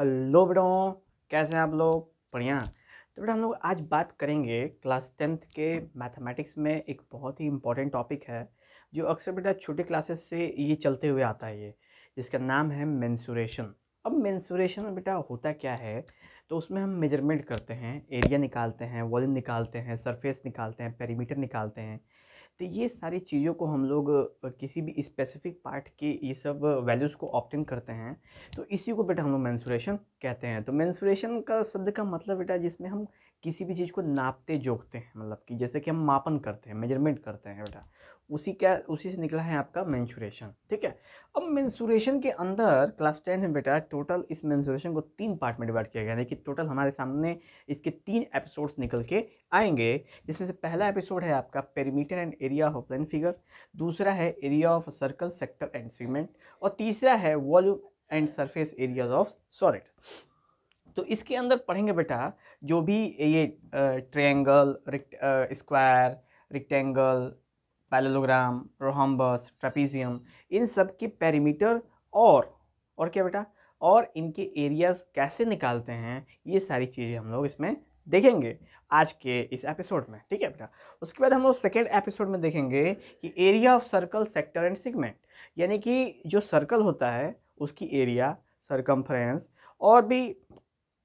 hello बेटो कैसे हैं आप लोग बढ़िया तो बेटा हम लोग आज बात करेंगे क्लास टेंथ के मैथमेटिक्स में एक बहुत ही इम्पॉर्टेंट टॉपिक है जो अक्सर बेटा छोटे क्लासेस से ये चलते हुए आता है ये जिसका नाम है मेंसुरेशन अब मेंसुरेशन बेटा होता क्या है तो उसमें हम मेजरमेंट करते हैं एरिया निकालते हैं वॉल्यूम निकालते हैं सरफेस निकालते हैं पेरीमीटर निकालते हैं तो ये सारी चीज़ों को हम लोग किसी भी स्पेसिफिक पार्ट के ये सब वैल्यूज़ को ऑप्टेन करते हैं तो इसी को बेटा हम लोग मैंसुरेशन कहते हैं तो मैंसुरेशन का शब्द का मतलब बेटा जिसमें हम किसी भी चीज़ को नापते जोखते हैं मतलब कि जैसे कि हम मापन करते हैं मेजरमेंट करते हैं बेटा उसी क्या उसी से निकला है आपका मैंसुरेशन ठीक है अब मैंसुरेशन के अंदर क्लास टेन में बेटा टोटल इस मैंसुरेशन को तीन पार्ट में डिवाइड किया गया यानी कि टोटल हमारे सामने इसके तीन एपिसोड्स निकल के आएंगे जिसमें से पहला एपिसोड है आपका perimeter and area of plane figure दूसरा है area of circle sector and segment और तीसरा है volume and surface areas of solid तो इसके अंदर पढ़ेंगे बेटा जो भी ये triangle square rectangle parallelogram rhombus trapezium इन सब के पैरीमीटर और और क्या बेटा और इनके एरियाज कैसे निकालते हैं ये सारी चीज़ें हम लोग इसमें देखेंगे आज के इस एपिसोड में ठीक है बेटा उसके बाद हम लोग सेकेंड एपिसोड में देखेंगे कि area of circle sector and segment यानी कि जो सर्कल होता है उसकी एरिया सरकमफ्रेंस और भी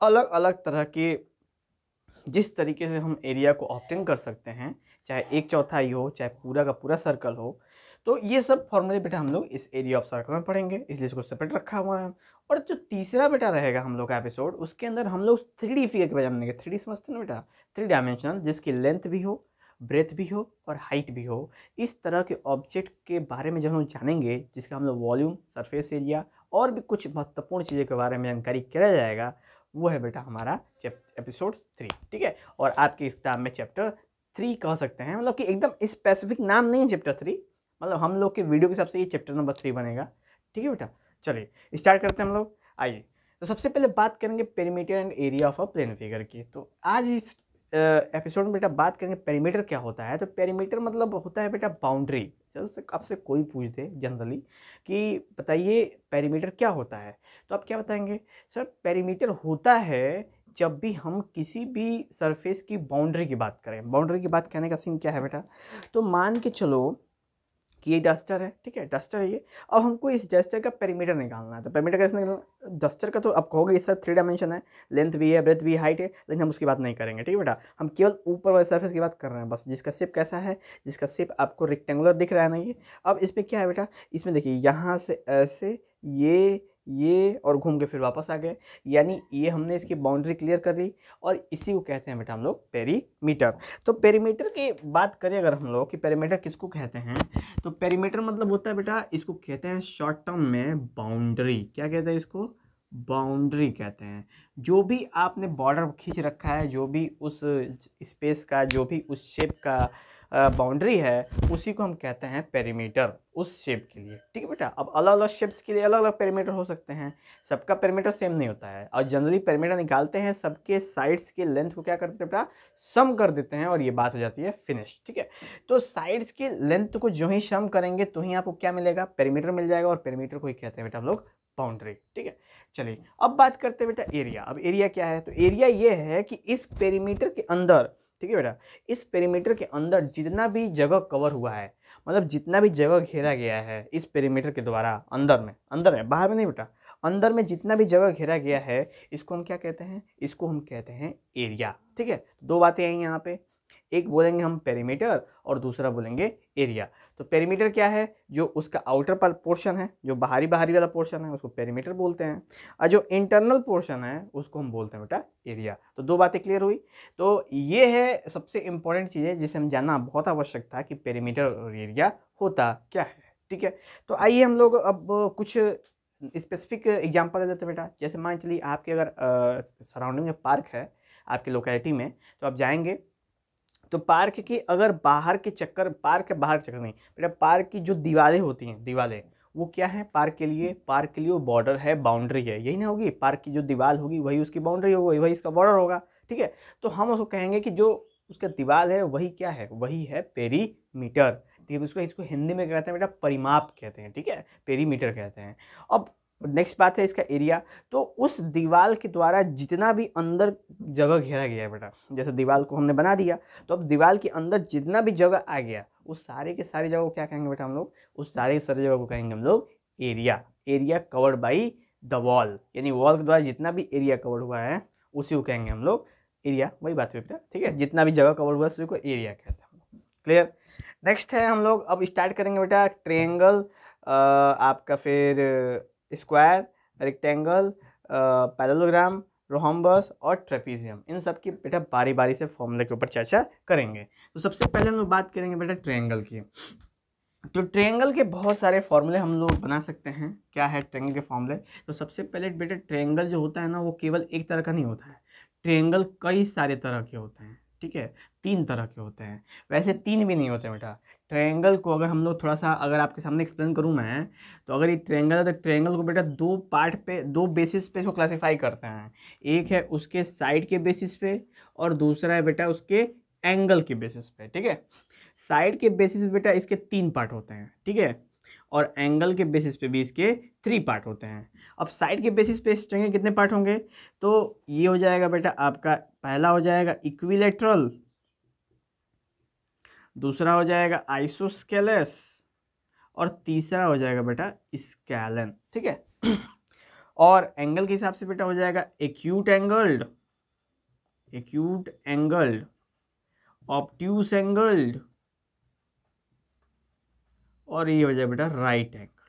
अलग अलग तरह के जिस तरीके से हम एरिया को ऑप्टेन कर सकते हैं चाहे एक चौथाई हो चाहे पूरा का पूरा सर्कल हो तो ये सब फॉर्मूले बेटा हम लोग इस एरिया ऑफ सर्कल में पढ़ेंगे इसलिए इसको सेपरेट रखा हुआ है और जो तीसरा बेटा रहेगा हम लोग का एपिसोड उसके अंदर हम लोग थ्री डी फिगर के बजाय में थ्री डी समझते ना बेटा थ्री डायमेंशनल जिसकी लेंथ भी हो ब्रेथ भी हो और हाइट भी हो इस तरह के ऑब्जेक्ट के बारे में जब हम जानेंगे जिसका हम लोग वॉल्यूम सरफेस एरिया और भी कुछ महत्वपूर्ण चीज़ों के बारे में जानकारी किया जाएगा वो है बेटा हमारा एपिसोड थ्री ठीक है और आपके किताब में चैप्टर थ्री कह सकते हैं मतलब कि एकदम स्पेसिफिक नाम नहीं है चैप्टर थ्री मतलब हम लोग के वीडियो के हिसाब से ये चैप्टर नंबर थ्री बनेगा ठीक है बेटा चलिए स्टार्ट करते हैं हम लोग आइए तो सबसे पहले बात करेंगे perimeter and area of a plane figure की तो आज इस एपिसोड में बेटा बात करेंगे पेरीमीटर क्या होता है तो पेरीमीटर मतलब होता है बेटा बाउंड्री जैसे आपसे कोई पूछ दे जनरली कि बताइए पेरीमीटर क्या होता है तो आप क्या बताएंगे सर पेरीमीटर होता है जब भी हम किसी भी सरफेस की बाउंड्री की बात करें बाउंड्री की बात कहने का सीन क्या है बेटा तो मान के चलो कि ये डस्टर है ठीक है डस्टर है ये अब हमको इस डस्टर का पेरीमीटर निकालना है तो पेरीमीटर कैसे निकालना डस्टर का तो आप कहोगे इस थ्री डायमेंशन है लेंथ भी है ब्रेथ भी हाइट है लेकिन हम उसकी बात नहीं करेंगे ठीक है बेटा हम केवल ऊपर वाले सर्फेस की बात कर रहे हैं बस जिसका शेप कैसा है जिसका शेप आपको रेक्टेंगुलर दिख रहा है ना ये अब इस पर क्या है बेटा इसमें देखिए यहाँ से ऐसे ये ये और घूम के फिर वापस आ गए यानी ये हमने इसकी बाउंड्री क्लियर कर ली और इसी को कहते हैं बेटा हम लोग पेरीमीटर तो पेरीमीटर की बात करें अगर हम लोग कि पेरीमीटर किसको कहते हैं तो पेरीमीटर मतलब होता है बेटा इसको कहते हैं शॉर्ट टर्म में बाउंड्री क्या कहते हैं इसको बाउंड्री कहते हैं जो भी आपने बॉर्डर खींच रखा है जो भी उस स्पेस का जो भी उस शेप का बाउंड्री है उसी को हम कहते हैं पेरीमीटर उस शेप के लिए ठीक है बेटा अब अलग अलग शेप्स के लिए अलग अलग पेरीमीटर हो सकते हैं सबका पेरीमीटर सेम नहीं होता है और जनरली पेरीमीटर निकालते हैं सबके साइड्स के लेंथ को क्या कर देते हैं बेटा सम कर देते हैं और ये बात हो जाती है फिनिश ठीक है तो साइड्स के लेंथ को जो ही सम करेंगे तो ही आपको क्या मिलेगा पेरीमीटर मिल जाएगा और पेरीमीटर को ही कहते हैं बेटा हम लोग बाउंड्री ठीक है चलिए अब बात करते हैं बेटा एरिया अब एरिया क्या है तो एरिया ये है कि इस पेरीमीटर के अंदर ठीक है बेटा इस पेरीमीटर के अंदर जितना भी जगह कवर हुआ है मतलब जितना भी जगह घेरा गया है इस पेरीमीटर के द्वारा अंदर में अंदर में बाहर में नहीं बेटा अंदर में जितना भी जगह घेरा गया है इसको हम क्या कहते हैं इसको हम कहते हैं एरिया ठीक है दो बातें आई यहाँ पे एक बोलेंगे हम पेरीमीटर और दूसरा बोलेंगे एरिया तो पेरीमीटर क्या है जो उसका आउटर पोर्शन है जो बाहरी बाहरी वाला पोर्शन है उसको पेरीमीटर बोलते हैं और जो इंटरनल पोर्शन है उसको हम बोलते हैं बेटा एरिया तो दो बातें क्लियर हुई तो ये है सबसे इम्पोर्टेंट चीज़ें जिसे हम जानना बहुत आवश्यक था कि पेरीमीटर और एरिया होता क्या है ठीक है तो आइए हम लोग अब कुछ स्पेसिफिक एग्जाम्पल ले लेते हैं बेटा जैसे मान चलिए आपके अगर सराउंडिंग में पार्क है आपके लोकेलिटी में तो आप जाएंगे तो पार्क के अगर बाहर के चक्कर पार्क के बाहर चक्कर नहीं बेटा पार्क की जो दीवारें होती हैं दीवारें वो क्या है पार्क के लिए पार्क के लिए वो बॉर्डर है बाउंड्री है यही ना होगी पार्क की जो दीवार होगी वही उसकी बाउंड्री होगी वही इसका बॉर्डर होगा ठीक है तो हम उसको कहेंगे कि जो उसका दीवार है वही क्या है वही है पेरीमीटर ठीक है उसको तो इसको हिंदी में कहते हैं बेटा परिमाप कहते हैं ठीक है पेरीमीटर कहते हैं अब नेक्स्ट बात है इसका एरिया तो उस दीवाल के द्वारा जितना भी अंदर जगह घेरा गया है बेटा जैसे दीवाल को हमने बना दिया तो अब दीवाल के अंदर जितना भी जगह आ गया उस सारे के सारे जगह को क्या कहेंगे बेटा हम लोग उस सारे के सारे जगह को कहेंगे हम लोग area area covered by the wall यानी वॉल के द्वारा जितना भी एरिया कवर हुआ है उसी को कहेंगे हम लोग एरिया वही बात है बेटा ठीक है जितना भी जगह कवर हुआ है उसी को एरिया कहते हैं क्लियर नेक्स्ट है हम लोग अब स्टार्ट करेंगे बेटा ट्रेंगल आपका फिर स्क्वायर रेक्टेंगल पैरलोग्राम रोहम्बस और ट्रेपीजियम इन सब की बेटा बारी बारी से फॉर्मूले के ऊपर चर्चा करेंगे तो सबसे पहले हम लोग बात करेंगे बेटा ट्रेंगल की तो ट्रेंगल के बहुत सारे फॉर्मूले हम लोग बना सकते हैं क्या है ट्रेंगल के फॉर्मूले तो सबसे पहले बेटा ट्रेंगल जो होता है ना वो केवल एक तरह का नहीं होता है ट्रेंगल कई सारे तरह के होते हैं ठीक है तीन तरह के होते हैं वैसे तीन भी नहीं होते बेटा ट्रायंगल को अगर हम लोग थोड़ा सा अगर आपके सामने एक्सप्लेन करूँ मैं तो अगर ये ट्रायंगल है तो ट्रायंगल को बेटा दो पार्ट पे दो बेसिस पे इसको क्लासीफाई करते हैं एक है उसके साइड के बेसिस पे और दूसरा है बेटा उसके एंगल के बेसिस पे ठीक है साइड के बेसिस पे बेटा इसके तीन पार्ट होते हैं ठीक है और एंगल के बेसिस पे भी इसके थ्री पार्ट होते हैं अब साइड के बेसिस पे स्ट्रिंग कितने पार्ट होंगे तो ये हो जाएगा बेटा आपका पहला हो जाएगा इक्विलेटरल दूसरा हो जाएगा आइसोस्केलेस और तीसरा हो जाएगा बेटा स्केलन ठीक है और एंगल के हिसाब से बेटा हो जाएगा acute angled acute angled obtuse angled और ये हो जाएगा बेटा राइट एंगल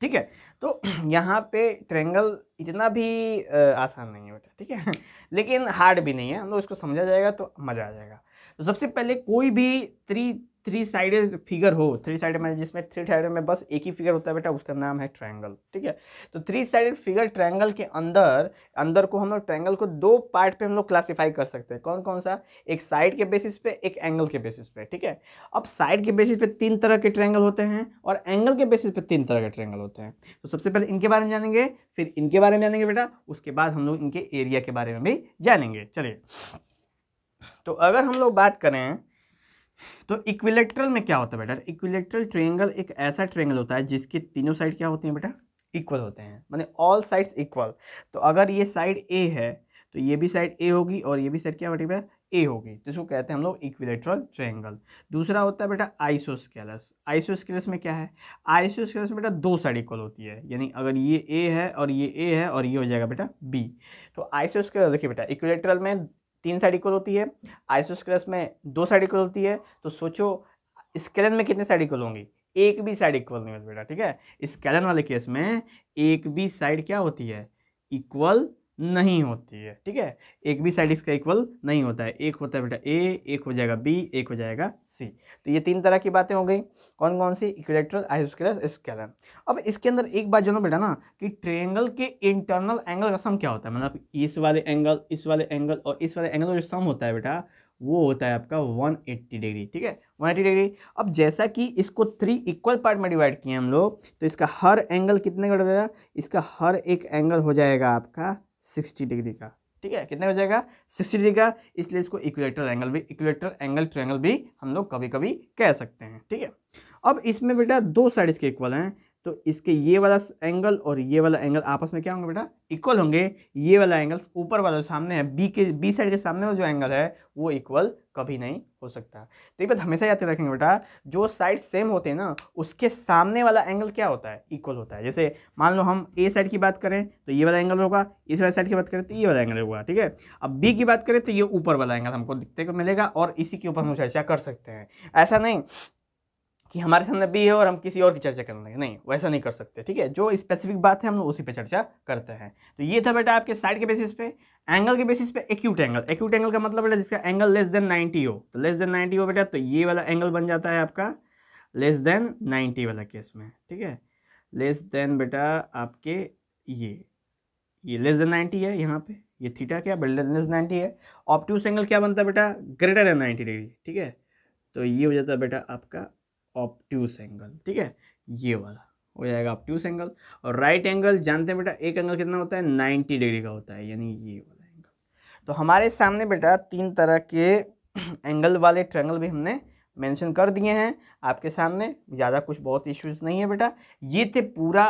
ठीक है तो यहाँ पे ट्रेंगल इतना भी आसान नहीं होता ठीक है लेकिन हार्ड भी नहीं है हम लोग इसको समझा जाएगा तो मज़ा आ जाएगा तो सबसे पहले कोई भी त्रि थ्री साइडेड फिगर हो थ्री साइड में जिसमें थ्री साइड में बस एक ही फिगर होता है बेटा उसका नाम है ट्रायंगल ठीक है तो थ्री साइडेड फिगर ट्रायंगल के अंदर अंदर को हम लोग ट्रायंगल को दो पार्ट पे हम लोग क्लासीफाई कर सकते हैं कौन कौन सा एक साइड के बेसिस पे एक एंगल के बेसिस पे ठीक है अब साइड के बेसिस पे तीन तरह के ट्रैंगल होते हैं और एंगल के बेसिस पे तीन तरह के ट्रैंगल होते हैं तो सबसे पहले इनके बारे में जानेंगे फिर इनके बारे में जानेंगे बेटा उसके बाद हम लोग इनके एरिया के बारे में भी जानेंगे चलिए तो अगर हम लोग बात करें तो इक्विलेट्रल में क्या होता है बेटा इक्विलेक्ट्रल ट्रेंगल एक ऐसा ट्रेंगल होता है जिसके तीनों साइड क्या होती हैं बेटा इक्वल होते हैं मैंने ऑल साइड्स इक्वल तो अगर ये साइड ए है तो ये भी साइड ए होगी और ये भी साइड क्या बेटी बेटा ए होगी तो इसको कहते हैं हम लोग इक्विलेट्रल ट्रेंगल दूसरा होता है बेटा आइसोस्केलस आइसोस्केलस में क्या है आइसोस्केलस में बेटा दो साइड इक्वल होती है यानी अगर ये ए है और ये ए है और ये हो जाएगा बेटा बी तो आइसोस्केलस देखिए बेटा इक्विलेट्रल में तीन साइड इक्वल होती है आइसोस्केलस में दो साइड इक्वल होती है तो सोचो स्केलन में कितने साइड इक्वल होंगी एक भी साइड इक्वल नहीं होती बेटा ठीक है स्केलन वाले केस में एक भी साइड क्या होती है इक्वल नहीं होती है ठीक है एक भी साइड इसका इक्वल नहीं होता है एक होता है बेटा ए एक हो जाएगा बी एक हो जाएगा सी तो ये तीन तरह की बातें हो गई कौन कौन सी इक्विलेटरल आइसोस्केलस स्केलर अब इसके अंदर एक बात जानो बेटा ना कि ट्रेंगल के इंटरनल एंगल का सम क्या होता है मतलब इस वाले एंगल इस वाले एंगल और इस वाले एंगल का जो सम होता है बेटा वो होता है आपका एट्टी डिग्री ठीक है एट्टी डिग्री अब जैसा कि इसको थ्री इक्वल पार्ट में डिवाइड किए हम लोग तो इसका हर एंगल कितने का जाएगा इसका हर एक एंगल हो जाएगा आपका सिक्सटी डिग्री का ठीक है कितना हो जाएगा सिक्सटी डिग्री का इसलिए इसको इक्वेटर एंगल भी इक्वेटर एंगल ट्रायंगल भी हम लोग कभी कभी कह सकते हैं ठीक है अब इसमें बेटा दो साइड इसके इक्वल हैं तो इसके ये वाला एंगल और ये वाला एंगल आपस में क्या होंगे बेटा इक्वल होंगे ये वाला एंगल ऊपर वाला सामने है बी के बी साइड के सामने जो एंगल है वो इक्वल कभी नहीं हो सकता तो ये बात हमेशा याद रखेंगे बेटा जो साइड सेम होते हैं ना उसके सामने वाला एंगल क्या होता है इक्वल होता है जैसे मान लो हम ए साइड की बात करें तो ये वाला एंगल होगा इस वाले साइड की बात करें तो ये वाला एंगल होगा ठीक है अब बी की बात करें तो ये ऊपर वाला एंगल हमको दिखते को मिलेगा और इसी के ऊपर हम चर्चा कर सकते हैं ऐसा नहीं कि हमारे सामने भी है और हम किसी और की चर्चा करने लगे नहीं वैसा नहीं कर सकते ठीक है जो स्पेसिफिक बात है हम लोग उसी पे चर्चा करते हैं तो ये था बेटा आपके साइड के बेसिस पे एंगल के बेसिस पे एक्यूट एंगल एक्यूट एंगल का मतलब बेटा जिसका एंगल लेस देन नाइन्टी हो तो लेस देन नाइन्टी हो बेटा तो ये वाला एंगल बन जाता है आपका लेस देन नाइन्टी वाला केस में ठीक है लेस देन बेटा आपके ये ये लेस देन नाइन्टी है यहाँ पे ये थीटा क्या लेस नाइन्टी है ऑप्टूस एंगल क्या बनता है बेटा ग्रेटर देन नाइन्टी डिग्री ठीक है तो ये हो जाता है बेटा आपका ऑप्टूस एंगल ठीक है ये वाला हो जाएगा ऑप्ट्यूस एंगल और राइट एंगल जानते हैं बेटा एक एंगल कितना होता है नाइन्टी डिग्री का होता है यानी ये वाला एंगल तो हमारे सामने बेटा तीन तरह के एंगल वाले ट्रैंगल भी हमने मेंशन कर दिए हैं आपके सामने ज़्यादा कुछ बहुत इश्यूज नहीं है बेटा ये थे पूरा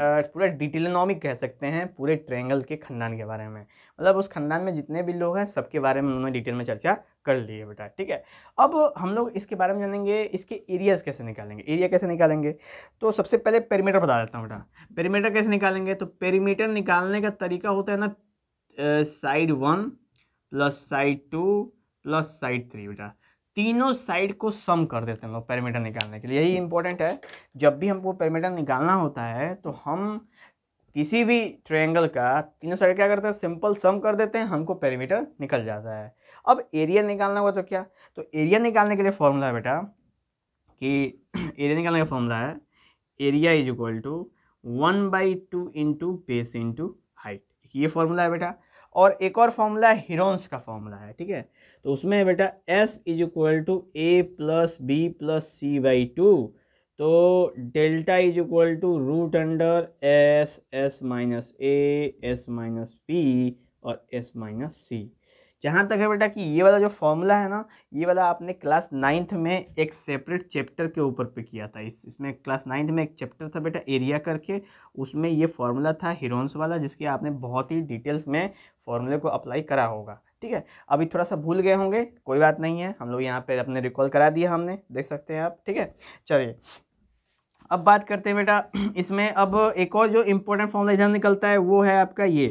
पूरा डिटेलनॉमिक कह सकते हैं पूरे ट्रैंगल के खानदान के बारे में मतलब उस खानदान में जितने भी लोग हैं सबके बारे में उन्होंने डिटेल में चर्चा कर लिए बेटा ठीक है अब हम लोग इसके बारे में जानेंगे इसके एरियाज कैसे निकालेंगे एरिया कैसे निकालेंगे तो सबसे पहले पेरीमीटर बता देता हूँ बेटा पेरीमीटर कैसे निकालेंगे तो पेरीमीटर निकालने का तरीका होता है ना side one plus side two plus side three बेटा तीनों साइड को सम कर देते हैं लोग पैरामीटर निकालने के लिए यही इंपॉर्टेंट है जब भी हमको पेरीमीटर निकालना होता है तो हम किसी भी ट्रायंगल का तीनों साइड क्या करते हैं सिंपल सम कर देते हैं हमको पेरीमीटर निकल जाता है अब एरिया निकालना होगा तो क्या तो एरिया निकालने के लिए फॉर्मूला है बेटा कि एरिया निकालने का फॉर्मूला है area is equal to one by two into base into height ये फॉर्मूला है बेटा और एक और फॉर्मूला है हिरोन्स का फॉर्मूला है ठीक है तो उसमें बेटा S is equal to A plus B plus C by two तो delta is equal to root under S S minus A S minus B और एस माइनस सी जहाँ तक है बेटा कि ये वाला जो फॉर्मूला है ना ये वाला आपने क्लास नाइन्थ में एक सेपरेट चैप्टर के ऊपर पे किया था इस इसमें क्लास नाइन्थ में एक चैप्टर था बेटा एरिया करके उसमें ये फॉर्मूला था हिरोन्स वाला जिसके आपने बहुत ही डिटेल्स में फॉर्मूले को अप्लाई करा होगा ठीक है अभी थोड़ा सा भूल गए होंगे कोई बात नहीं है हम लोग यहाँ पर अपने रिकॉल करा दिया हमने देख सकते हैं आप ठीक है चलिए अब बात करते हैं बेटा इसमें अब एक और जो इम्पोर्टेंट फॉर्मूला इधर निकलता है वो है आपका ये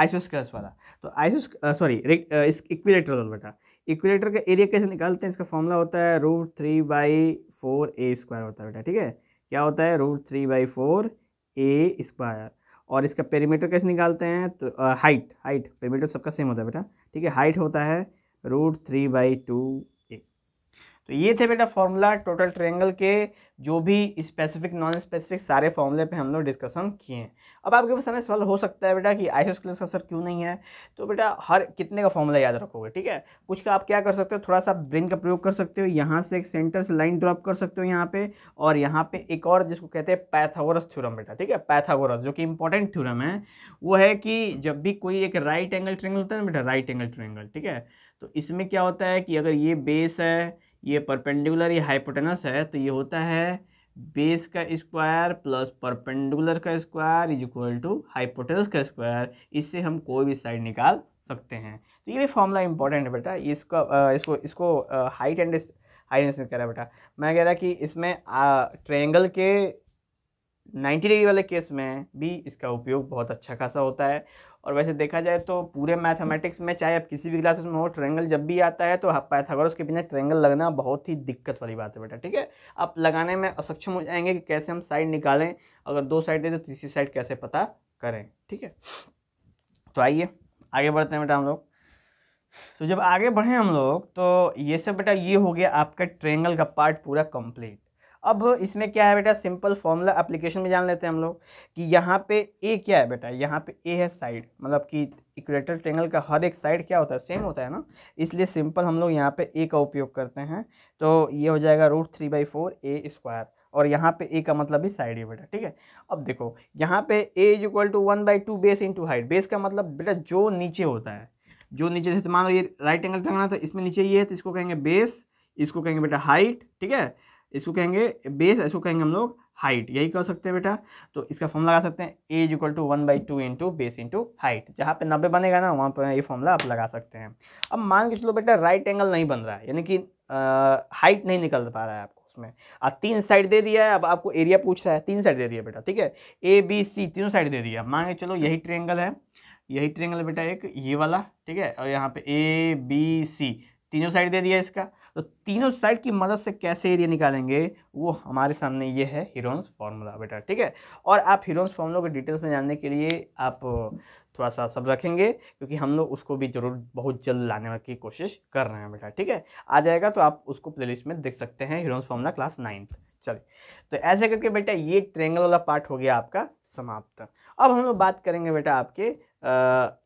आइसोस्केल्स वाला तो आइसो सॉरी इस इक्विलेटर बेटा इक्विलेटर का एरिया कैसे निकालते हैं इसका फॉर्मूला होता है root three by four A square होता है बेटा ठीक है क्या होता है root three by four A square और इसका पेरीमीटर कैसे निकालते हैं तो हाइट हाइट पेरीमीटर सबका सेम होता है बेटा ठीक है हाइट होता है रूट थ्री बाई टू तो ये थे बेटा फॉर्मूला टोटल ट्रेंगल के जो भी स्पेसिफिक नॉन स्पेसिफिक सारे फॉर्मूले पे हम लोग डिस्कशन किए हैं अब आपके पास हमें सवाल हो सकता है बेटा कि आइसोस्केलस का सर क्यों नहीं है तो बेटा हर कितने का फॉर्मूला याद रखोगे ठीक है कुछ का आप क्या कर सकते हो थोड़ा सा ब्रेन का प्रयोग कर सकते हो यहाँ से एक सेंटर से लाइन ड्रॉप कर सकते हो यहाँ पे और यहाँ पे एक और जिसको कहते हैं पैथागोरस थ्यूरम बेटा ठीक है पैथागोरस जो कि इंपॉर्टेंट थ्यूरम है वो है कि जब भी कोई एक राइट एंगल ट्रेंगल होता है ना बेटा राइट एंगल ट्रेंगल ठीक है तो इसमें क्या होता है कि अगर ये बेस है ये परपेंडिकुलर ये हाइपोटेनस है तो ये होता है बेस का स्क्वायर प्लस परपेंडिकुलर का square is equal to hypotenuse का स्क्वायर इससे हम कोई भी साइड निकाल सकते हैं तो ये फॉर्मूला इंपॉर्टेंट है बेटा इसका इसको इसको हाइट एंड हाइट एंड कह रहा है बेटा मैं कह रहा कि इसमें ट्रेंगल के नाइन्टी डिग्री वाले केस में भी इसका उपयोग बहुत अच्छा खासा होता है और वैसे देखा जाए तो पूरे मैथमेटिक्स में चाहे आप किसी भी क्लासेस में हो ट्रेंगल जब भी आता है तो हाँ, पैथागोरस के बिना ट्रेंगल लगना बहुत ही दिक्कत वाली बात है बेटा ठीक है आप लगाने में असक्षम हो जाएंगे कि कैसे हम साइड निकालें अगर दो साइड दें तो तीसरी साइड कैसे पता करें ठीक है तो आइए आगे बढ़ते हैं बेटा हम लोग तो जब आगे बढ़ें हम लोग तो ये सब बेटा ये हो गया आपका ट्रेंगल का पार्ट पूरा कम्प्लीट अब इसमें क्या है बेटा सिंपल फॉर्मूला एप्लीकेशन में जान लेते हैं हम लोग कि यहाँ पे ए क्या है बेटा यहाँ पे ए है साइड मतलब कि इक्वेटर ट्रेंगल का हर एक साइड क्या होता है सेम होता है ना इसलिए सिंपल हम लोग यहाँ पे ए का उपयोग करते हैं तो ये हो जाएगा root three by four A square और यहाँ पे ए का मतलब भी साइड है बेटा ठीक है अब देखो यहाँ पे A is equal to one by two base into height base का मतलब बेटा जो नीचे होता है जो नीचे जैसे मान लो ये राइट एंगल ट्रेंगल है तो इसमें नीचे ये है तो इसको कहेंगे बेस इसको कहेंगे बेटा हाइट ठीक है इसको कहेंगे बेस इसको कहेंगे हम लोग हाइट यही कर सकते हैं बेटा तो इसका फॉर्म लगा सकते हैं A is equal to one by two into base into height जहाँ पे नब्बे बनेगा ना वहाँ पर ये फॉर्मला आप लगा सकते हैं अब मान के चलो बेटा राइट एंगल नहीं बन रहा है यानी कि हाइट नहीं निकल पा रहा है आपको उसमें अब तीन साइड दे दिया है अब आपको एरिया पूछ रहा है तीन साइड दे दिया बेटा ठीक है ए बी सी तीनों साइड दे दिया मान के चलो यही ट्रेंगल है यही ट्रेंगल बेटा एक ये वाला ठीक है और यहाँ पे ए बी सी तीनों साइड दे दिया इसका तो तीनों साइड की मदद से कैसे एरिया निकालेंगे वो हमारे सामने ये है हीरोन्स फार्मूला बेटा ठीक है और आप हीरोन्स फार्मूला के डिटेल्स में जानने के लिए आप थोड़ा सा सब रखेंगे क्योंकि हम लोग उसको भी जरूर बहुत जल्द लाने की कोशिश कर रहे हैं बेटा ठीक है आ जाएगा तो आप उसको प्ले में देख सकते हैं हीरोन्स फार्मूला क्लास नाइन्थ चलिए तो ऐसे करके बेटा ये ट्रेंगल वाला पार्ट हो गया आपका समाप्त अब हम लोग बात करेंगे बेटा आपके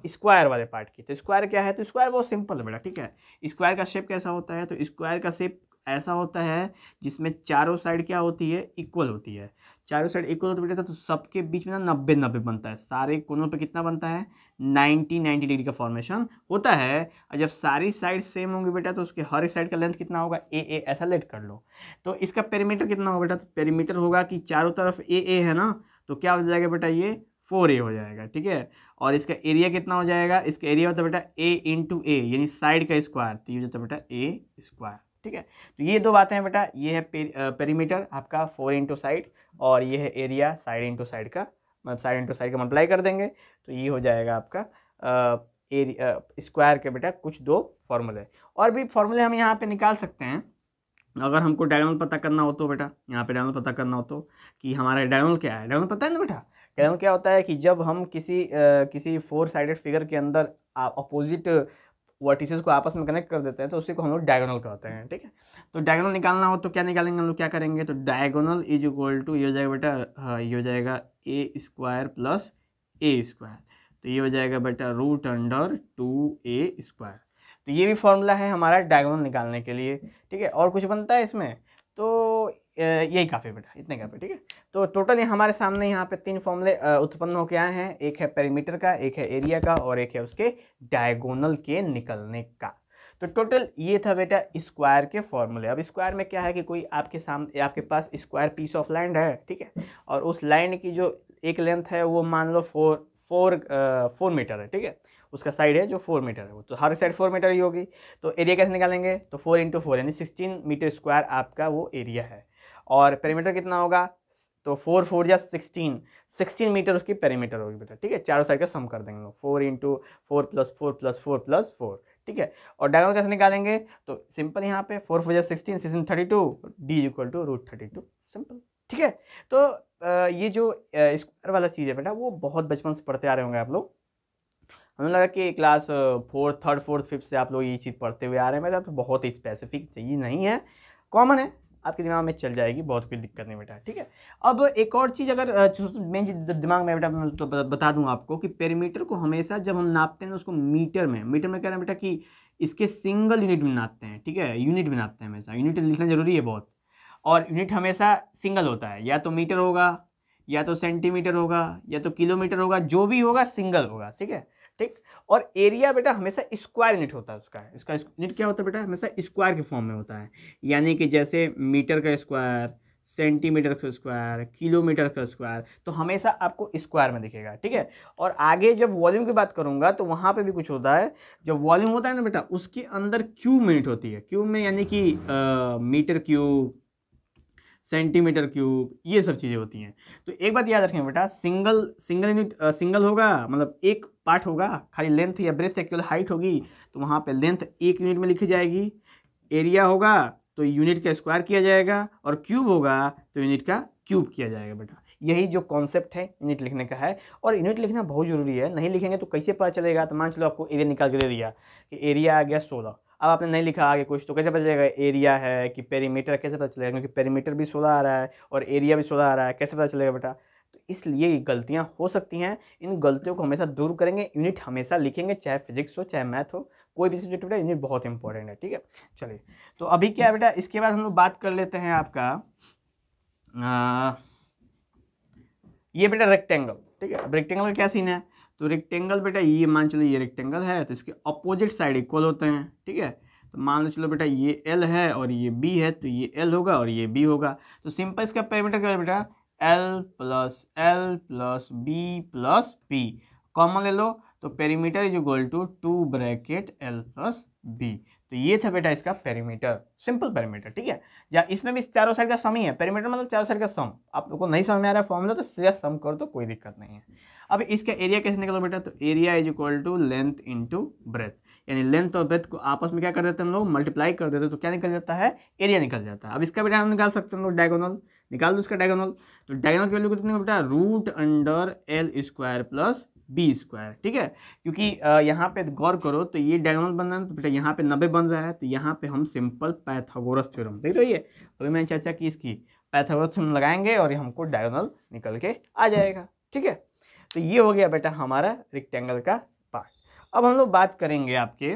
स्क्वायर वाले पार्ट की तो स्क्वायर क्या है तो स्क्वायर बहुत सिंपल है बेटा ठीक है स्क्वायर का शेप कैसा होता है तो स्क्वायर का शेप ऐसा होता है जिसमें चारों साइड क्या होती है इक्वल होती है चारों साइड इक्वल होती बेटा तो सबके बीच में ना नब्बे नब्बे बनता है सारे कोनों पे कितना बनता है नाइन्टी नाइन्टी डिग्री का फॉर्मेशन होता है और जब सारी साइड सेम होंगी बेटा तो उसके हर एक साइड का लेंथ कितना होगा ए ए ऐसा लेट कर लो तो इसका पेरीमीटर कितना होगा बेटा तो पेरीमीटर होगा कि चारों तरफ ए ए है ना तो क्या हो जाएगा बेटा ये फोर ए हो जाएगा ठीक है और इसका एरिया कितना हो जाएगा इसका एरिया होता है बेटा ए इंटू ए यानी साइड का स्क्वायर तो ये होता है बेटा ए स्क्वायर ठीक है तो ये दो बातें हैं बेटा ये है पेरीमीटर आपका फोर इंटू साइड और ये है एरिया साइड इंटू साइड का मतलब साइड इंटू साइड का मल्टीप्लाई कर देंगे तो ये हो जाएगा आपका एरिया स्क्वायर के बेटा कुछ दो फॉर्मूले और भी फॉर्मूले हम यहाँ पर निकाल सकते हैं अगर हमको डायगोनल पता करना हो तो बेटा यहाँ पे डायगोनल पता करना हो तो कि हमारा डायगोनल क्या है डायगोनल पता है ना बेटा कैनल क्या होता है कि जब हम किसी आ, किसी फोर साइडेड फिगर के अंदर अपोजिट वर्टिसेस को आपस में कनेक्ट कर देते हैं तो उसी को हम लोग डायगोनल कहते हैं ठीक है तो डायगोनल निकालना हो तो क्या निकालेंगे हम लोग क्या करेंगे तो डायगोनल इज इक्वल टू ये हो जाएगा बेटा ये हो जाएगा A square plus A square तो ये हो जाएगा बेटा root under two A square तो ये भी फॉर्मूला है हमारा डायगोनल निकालने के लिए ठीक है और कुछ बनता है इसमें तो यही काफ़ी बेटा इतने काफ़ी ठीक है तो टोटल हमारे सामने यहाँ पे तीन फॉर्मूले उत्पन्न होकर आए हैं एक है पेरीमीटर का एक है एरिया का और एक है उसके डायगोनल के निकलने का तो टोटल ये था बेटा स्क्वायर के फॉर्मूले अब स्क्वायर में क्या है कि कोई आपके सामने आपके पास स्क्वायर पीस ऑफ लैंड है ठीक है और उस लैंड की जो एक लेंथ है वो मान लो फोर फोर फोर मीटर है ठीक है उसका साइड है जो फोर मीटर है वो तो हर साइड फोर मीटर ही होगी तो एरिया कैसे निकालेंगे तो फोर इंटू फोर यानी सिक्सटीन मीटर स्क्वायर आपका वो एरिया है और पेरीमीटर कितना होगा तो फोर फोर या सिक्सटीन सिक्सटीन मीटर उसकी पेरीमीटर होगी बेटा ठीक है चारों साइड का सम कर देंगे लोग four into four plus four plus four plus four ठीक है और डायगोनल कैसे निकालेंगे तो सिंपल यहाँ पे फोर फोर या sixteen sixteen thirty two D equal to root thirty two simple ठीक है तो ये जो स्क्वायर वाला चीज़ है बेटा वो बहुत बचपन से पढ़ते आ रहे होंगे आप लोग हमें लगा कि class fourth third fourth fifth से आप लोग ये चीज़ पढ़ते हुए आ रहे हैं मेरा तो बहुत ही स्पेसिफिक चीज़ नहीं है कॉमन है आपके दिमाग में चल जाएगी बहुत कोई दिक्कत नहीं बेटा ठीक है अब एक और चीज़ अगर मेन दिमाग में बेटा मैं तो बता दूँ आपको कि पेरीमीटर को हमेशा जब हम नापते हैं ना उसको मीटर में मीटर में कह रहे हैं बेटा कि इसके सिंगल यूनिट में नापते हैं ठीक है यूनिट में नापते हैं हमेशा यूनिट लिखना ज़रूरी है बहुत और यूनिट हमेशा सिंगल होता है या तो मीटर होगा या तो सेंटीमीटर होगा या तो किलोमीटर होगा जो भी होगा सिंगल होगा ठीक है ठीक और एरिया बेटा हमेशा स्क्वायर यूनिट होता है उसका इसका यूनिट क्या होता है बेटा हमेशा स्क्वायर के फॉर्म में होता है यानी कि जैसे मीटर का स्क्वायर सेंटीमीटर का स्क्वायर किलोमीटर का स्क्वायर तो हमेशा आपको स्क्वायर में दिखेगा ठीक है और आगे जब वॉल्यूम की बात करूंगा तो वहाँ पे भी कुछ होता है जब वॉल्यूम होता है ना बेटा उसके अंदर क्यूब मिनट होती है क्यूब में यानी कि मीटर क्यूब सेंटीमीटर क्यूब ये सब चीज़ें होती हैं तो एक बात याद रखें बेटा सिंगल सिंगल यूनिट सिंगल होगा मतलब एक पार्ट होगा खाली लेंथ या ब्रेथ या केवल हाइट होगी तो वहाँ पे लेंथ एक यूनिट में लिखी जाएगी एरिया होगा तो यूनिट का स्क्वायर किया जाएगा और क्यूब होगा तो यूनिट का क्यूब किया जाएगा बेटा यही जो कॉन्सेप्ट है यूनिट लिखने का है और यूनिट लिखना बहुत ज़रूरी है नहीं लिखेंगे तो कैसे पता चलेगा तो मान चलो आपको एरिया निकाल के दे दिया कि एरिया आ गया सोलह अब आपने नहीं लिखा आगे कुछ तो कैसे पता चलेगा एरिया है कि पेरीमीटर कैसे पता चलेगा क्योंकि पेरीमीटर भी सोलह आ रहा है और एरिया भी सोलह आ रहा है कैसे पता चलेगा बेटा इसलिए ये गलतियाँ हो सकती हैं इन गलतियों को हमेशा दूर करेंगे यूनिट हमेशा लिखेंगे चाहे फिजिक्स हो चाहे मैथ हो कोई भी सब्जेक्ट बेटा यूनिट बहुत इंपॉर्टेंट है ठीक है चलिए तो अभी क्या है बेटा इसके बाद हम लोग बात कर लेते हैं आपका आ, ये बेटा रेक्टेंगल ठीक है अब रेक्टेंगल क्या सीन है तो रेक्टेंगल बेटा ये मान चलो ये रेक्टेंगल है तो इसके अपोजिट साइड इक्वल होते हैं ठीक है तो मान लो चलो बेटा ये एल है और ये बी है तो ये एल होगा और ये बी होगा तो सिंपल इसका पैरामीटर क्या है बेटा L plus L plus B plus P common ले लो तो perimeter is equal to two bracket L plus B तो ये था बेटा इसका पेरीमीटर सिंपल पेरीमीटर ठीक है या इसमें भी चारों साइड का सम ही है पेरीमीटर मतलब चारों साइड का सम आप लोग को नहीं समझ में आ रहा है फॉर्मूला तो सीधा सम कर तो कोई दिक्कत नहीं है अब इसका एरिया कैसे निकलो बेटा तो area is equal to length into breadth यानी लेंथ और ब्रेथ को आपस में क्या कर देते हैं हम लोग मल्टीप्लाई कर देते हैं तो क्या निकल जाता है एरिया निकल जाता है अब इसका बेटा हम निकाल सकते हैं हम लोग डायगोनल निकाल दो उसका डायगोनल तो डायगोनल की वैल्यू कितनी होगी बेटा root under L square plus B square ठीक है क्योंकि यहाँ पे गौर करो तो ये डायगोनल बन रहा है तो बेटा यहाँ पे नब्बे बन रहा है तो यहाँ पे हम सिंपल पैथागोरस थ्योरम देख रही है तो अभी मैंने चर्चा की इसकी पैथागोरस थ्योरम लगाएंगे और ये हमको डायगोनल निकल के आ जाएगा ठीक है तो ये हो गया बेटा हमारा रेक्टेंगल का पार्ट अब हम लोग बात करेंगे आपके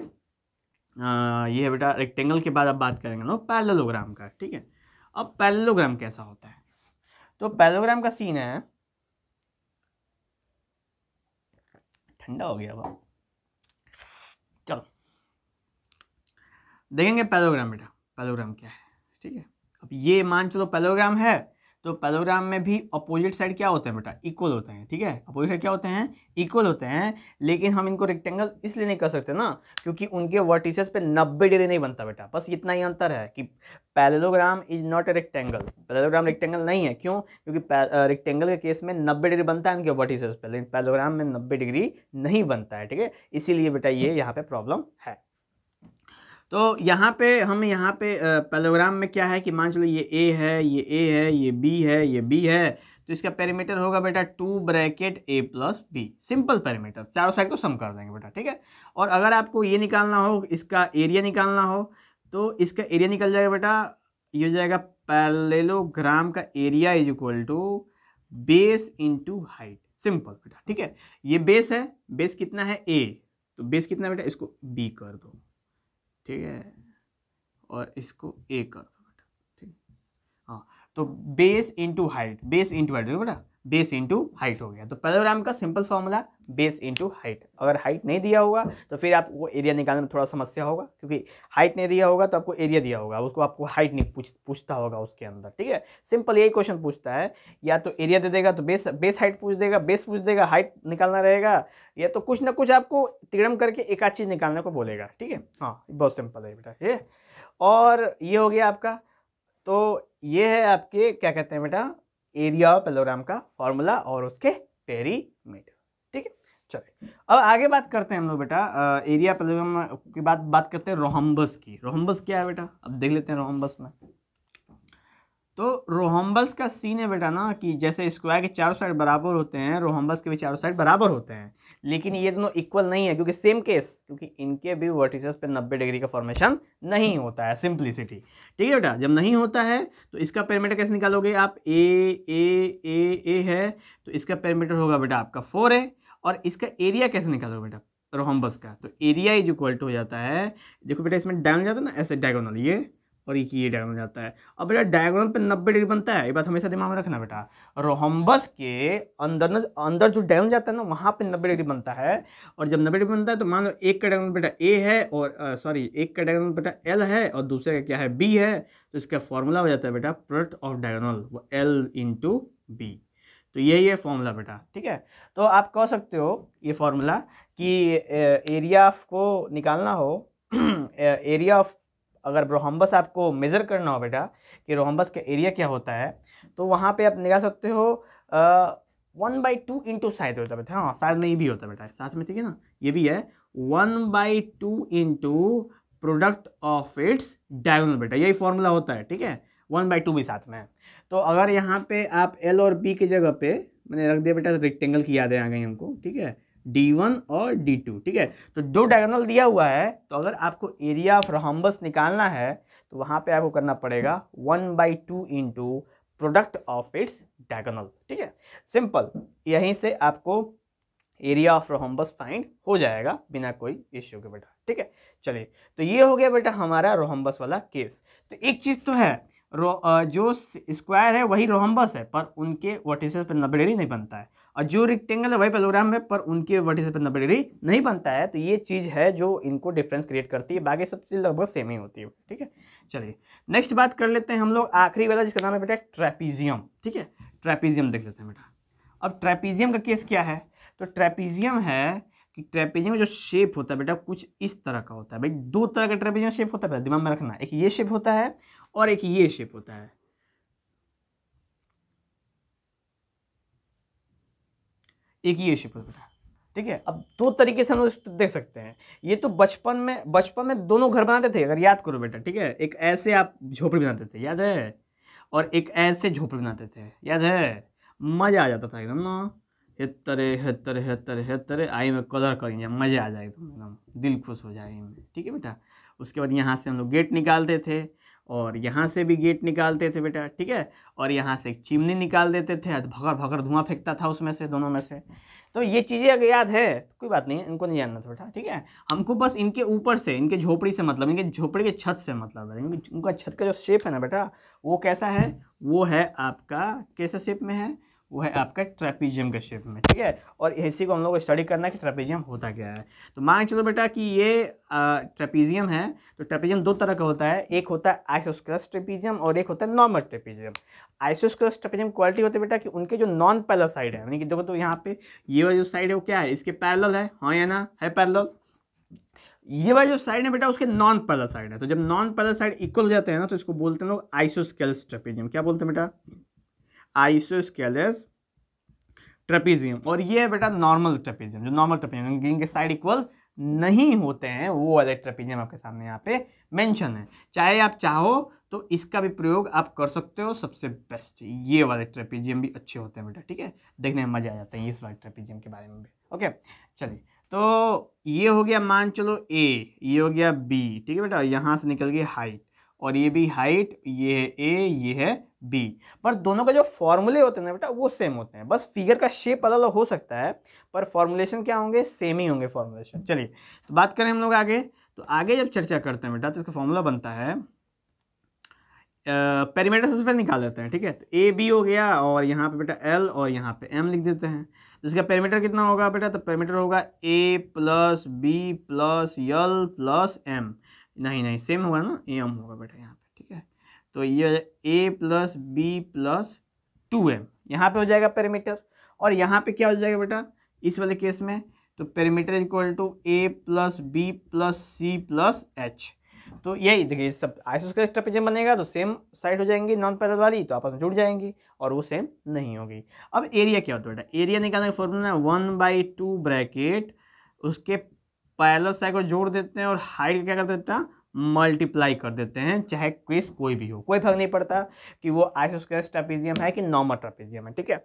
आ, ये है बेटा रेक्टेंगल के बाद अब बात करेंगे ना लोग पैरलोग्राम का ठीक है अब पैलोग्राम कैसा होता है तो पैलोग्राम का सीन है ठंडा हो गया अब चलो देखेंगे पैलोग्राम बेटा पैलोग्राम क्या है ठीक है अब ये मान चलो पैलोग्राम है तो पैलोग्राम में भी अपोजिट साइड क्या होते हैं बेटा इक्वल होते हैं ठीक है अपोजिट साइड क्या होते हैं इक्वल होते हैं लेकिन हम इनको रेक्टेंगल इसलिए नहीं कर सकते ना क्योंकि उनके वर्टिसेस पे 90 डिग्री नहीं बनता बेटा बस इतना ही अंतर है कि parallelogram is not a rectangle parallelogram rectangle नहीं है क्यों क्योंकि रेक्टेंगल के केस में नब्बे डिग्री बनता है उनके वर्टिसेस पर लेकिन पैलोग्राम में नब्बे डिग्री नहीं बनता है ठीक है इसीलिए बेटा ये यहाँ पर प्रॉब्लम है तो यहाँ पे हम यहाँ पे पैलोग्राम में क्या है कि मान चलो ये ए है ये ए है ये बी है ये बी है तो इसका पैरामीटर होगा बेटा two bracket A plus B simple parameter चारों साइड को सम कर देंगे बेटा ठीक है और अगर आपको ये निकालना हो इसका एरिया निकालना हो तो इसका एरिया निकल जाएगा बेटा ये हो जाएगा पैलेलोग्राम का area is equal to base into height simple बेटा ठीक है ये बेस है बेस कितना है ए तो बेस कितना बेटा इसको बी कर दो ठीक है और इसको ए कर दो बेटा ठीक हाँ तो base into height base into height देखो बेटा बेस इंटू हाइट हो गया तो पैरोग्राम का simple formula base into height अगर हाइट नहीं दिया होगा तो फिर आपको एरिया निकालने में थोड़ा समस्या होगा क्योंकि हाइट नहीं दिया होगा तो आपको एरिया दिया होगा उसको आपको हाइट नहीं पूछ पूछता होगा उसके अंदर ठीक है सिंपल यही क्वेश्चन पूछता है या तो एरिया दे देगा तो बेस बेस हाइट पूछ देगा बेस पूछ देगा हाइट निकालना रहेगा या तो कुछ ना कुछ आपको तिगड़म करके एक आध चीज़ निकालने को बोलेगा ठीक है हाँ बहुत सिंपल है बेटा ये और ये हो गया आपका तो ये है आपके क्या कहते हैं बेटा एरिया ऑफ पेलोग्राम का फॉर्मूला और उसके पेरीमीटर ठीक है चलिए अब आगे बात करते हैं हम लोग बेटा एरिया पेलोग्राम की बात बात करते हैं रोहम्बस की रोहम्बस क्या है बेटा अब देख लेते हैं रोहम्बस में तो रोहम्बस का सीन है बेटा ना कि जैसे स्क्वायर के चारों साइड बराबर होते हैं रोहम्बस के भी चारों साइड बराबर होते हैं लेकिन ये दोनों इक्वल नहीं है क्योंकि सेम केस क्योंकि इनके भी वर्टिसेस पे 90 डिग्री का फॉर्मेशन नहीं होता है सिंप्लिसिटी ठीक है बेटा जब नहीं होता है तो इसका पैरामीटर कैसे निकालोगे आप ए ए ए ए है तो इसका पैरामीटर होगा बेटा आपका फोर है और इसका एरिया कैसे निकालोगे बेटा रोहम्बस का तो एरिया इज इक्वल टू हो जाता है देखो बेटा इसमें डायन जाता है ना ऐसे डायगोनल ये और एक ये डायगोनल जाता है अब बेटा डायगोनल पे नब्बे डिग्री बनता है ये बात हमेशा दिमाग में रखना बेटा रोहम्बस के अंदर अंदर जो डायगोनल जाता है ना वहाँ पे नब्बे डिग्री बनता है और जब नब्बे डिग्री बनता है तो मान लो एक का डायगोनल बेटा ए है और सॉरी एक का डायगोनल बेटा एल है और दूसरे का क्या है बी है तो इसका फॉर्मूला हो जाता है बेटा प्रोडक्ट ऑफ डायगोनल वो एल इंटू बी तो यही है फॉर्मूला बेटा ठीक है तो आप कह सकते हो ये फॉर्मूला कि एरिया ऑफ को निकालना हो एरिया ऑफ अगर रोहम्बस आपको मेज़र करना हो बेटा कि रोहम्बस का एरिया क्या होता है तो वहाँ पे आप निकाल सकते हो one by two into size होता है बेटा हाँ साइज में ये भी होता बेटा साथ में ठीक है ना ये भी है one by two into product of its diagonal बेटा यही फॉर्मूला होता है ठीक है वन बाई टू भी साथ में है तो अगर यहाँ पे आप एल और बी की जगह पे मैंने रख दिया बेटा रेक्टेंगल की यादें आ गई हमको ठीक है डी वन और डी टू ठीक है तो दो डायगोनल दिया हुआ है तो अगर आपको एरिया ऑफ रोहम्बस निकालना है तो वहाँ पे आपको करना पड़ेगा one by two into product of its diagonal ठीक है सिंपल यहीं से आपको एरिया ऑफ रोहम्बस फाइंड हो जाएगा बिना कोई इश्यू के बेटा ठीक है चलिए तो ये हो गया बेटा हमारा रोहम्बस वाला केस तो एक चीज़ तो है जो स्क्वायर है वही रोहम्बस है पर उनके वर्टिसेस पर नब्बे नहीं बनता है और जो रेक्टेंगल है वही पेलोग्राम है पर उनके वर्टिस पर नब्बे डिग्री नहीं बनता है तो ये चीज़ है जो इनको डिफरेंस क्रिएट करती है बाकी सब चीज़ लगभग सेम ही होती है ठीक है चलिए नेक्स्ट बात कर लेते हैं हम लोग आखिरी वाला जिसका नाम है बेटा ट्रेपीजियम ठीक है ट्रेपीजियम देख लेते हैं बेटा अब ट्रेपीजियम का केस क्या है तो ट्रेपीजियम है कि ट्रेपीजियम जो शेप होता है बेटा कुछ इस तरह का होता है भाई दो तरह का ट्रेपीजियम शेप होता है दिमाग में रखना एक ये शेप होता है और एक ये शेप होता है एक ही रेशियो पर बेटा ठीक है अब दो तरीके से हम लोग देख सकते हैं ये तो बचपन में बचपन में दोनों घर बनाते थे अगर याद करो बेटा ठीक है एक ऐसे आप झोपड़ी बनाते थे याद है और एक ऐसे झोपड़ी बनाते थे याद है मज़ा आ जाता था एकदम ना हेतरे हेतरे हेतरे हेतरे आई में कदर करेंगे मज़ा आ जाए एकदम एकदम दिल खुश हो जाए ठीक है बेटा उसके बाद यहाँ से हम लोग गेट निकालते थे और यहाँ से भी गेट निकालते थे बेटा ठीक है और यहाँ से एक चिमनी निकाल देते थे भगर भगर धुआं फेंकता था उसमें से दोनों में से तो ये चीज़ें अगर याद है कोई बात नहीं इनको नहीं जानना था ठीक है हमको बस इनके ऊपर से इनके झोपड़ी से मतलब इनके झोपड़ी के छत से मतलब है उनका छत का जो शेप है ना बेटा वो कैसा है वो है आपका कैसे शेप में है वो है आपका ट्रेपीजियम के शेप में ठीक है और इसी को हम लोग को स्टडी करना है कि ट्रेपीजियम होता क्या है तो मान चलो बेटा कि ये ट्रेपीजियम है तो ट्रेपीजियम दो तरह का होता है एक होता है आइसोस्क्रस ट्रेपीजियम और एक होता है normal trapezium isosceles trapezium quality होती है बेटा कि उनके जो नॉन पैरल साइड है यानी कि देखो तो यहाँ पे ये वाला जो साइड है वो क्या है इसके पैरल है हाँ या ना है पैरल ये वाला जो साइड है बेटा उसके नॉन पैरल साइड है तो जब नॉन पैरल साइड इक्वल हो जाते हैं ना तो इसको बोलते हैं लोग आइसोस्केल्स ट्रेपीजियम क्या बोलते हैं बेटा आइसोस्केलस ट्रेपीजियम और ये है बेटा नॉर्मल ट्रेपीजियम जो नॉर्मल ट्रेपीजियम जिनके साइड इक्वल नहीं होते हैं वो वाले ट्रेपीजियम आपके सामने यहाँ पे मेंशन है चाहे आप चाहो तो इसका भी प्रयोग आप कर सकते हो सबसे बेस्ट ये वाले ट्रेपीजियम भी अच्छे होते हैं बेटा ठीक है देखने में मजा आ जाता है इस वाले ट्रेपीजियम के बारे में भी ओके चलिए तो ये हो गया मान चलो ए ये हो गया बी ठीक है बेटा यहाँ से निकल गई हाइट और ये भी हाइट ये है ए ये है बी पर दोनों का जो फॉर्मूले होते हैं ना बेटा वो सेम होते हैं बस फिगर का शेप अलग अलग हो सकता है पर फॉर्मुलेशन क्या होंगे सेम ही होंगे फॉर्मुलेशन चलिए तो बात करें हम लोग आगे तो आगे जब चर्चा करते हैं बेटा तो इसका फॉर्मूला बनता है पेरीमीटर सबसे पहले निकाल देते हैं ठीक है तो ए बी हो गया और यहाँ पे बेटा एल और यहाँ पे एम लिख देते हैं तो इसका पेरीमीटर कितना होगा बेटा तो पेरीमीटर होगा A plus B plus L plus M नहीं नहीं सेम होगा ना एम होगा बेटा यहाँ पे ठीक है तो ये A plus B plus two M यहाँ पर हो जाएगा पैरामीटर और यहाँ पे क्या हो जाएगा बेटा इस वाले केस में तो perimeter equal to A plus B plus C plus H तो यही देखिए सब आइसोस बनेगा तो सेम साइड हो जाएंगी नॉन पैदल वाली तो आपस में जुड़ जाएंगी और वो सेम नहीं होगी अब एरिया क्या होता है बेटा एरिया निकालने का फॉर्मूला है वन बाई टू ब्रैकेट उसके पैरल साइड को जोड़ देते हैं और हाइट क्या कर देते हैं मल्टीप्लाई कर देते हैं चाहे क्विज कोई भी हो कोई फर्क नहीं पड़ता कि वो आइसोस्क्वायर ट्रापेजियम है कि नॉर्मल ट्रापेजियम है ठीक है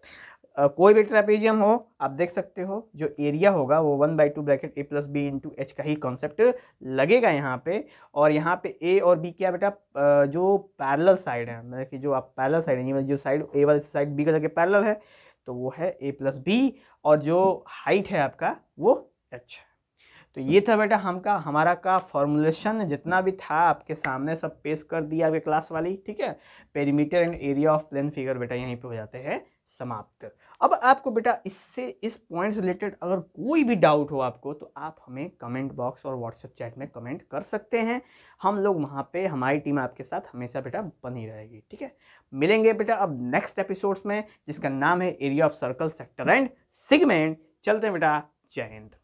Uh, कोई भी ट्रेपेजियम हो आप देख सकते हो जो एरिया होगा वो one by two bracket A plus B into H का ही कॉन्सेप्ट लगेगा यहाँ पे और यहाँ पे ए और बी क्या बेटा जो पैरल साइड है मतलब कि जो आप पैरल साइड है जो साइड ए वाली साइड बी का जगह पैरल है तो वो है ए प्लस बी और जो हाइट है आपका वो एच है तो ये था बेटा हमका हमारा का फॉर्मुलेशन जितना भी था आपके सामने सब पेश कर दिया आपके क्लास वाली ठीक है perimeter and area of plane figure बेटा यहीं पे हो जाते हैं समाप्त अब आपको बेटा इससे इस पॉइंट से रिलेटेड अगर कोई भी डाउट हो आपको तो आप हमें कमेंट बॉक्स और व्हाट्सएप चैट में कमेंट कर सकते हैं हम लोग वहाँ पे हमारी टीम आपके साथ हमेशा बेटा बनी रहेगी ठीक है मिलेंगे बेटा अब नेक्स्ट एपिसोड्स में जिसका नाम है area of circle sector and segment चलते हैं बेटा जय हिंद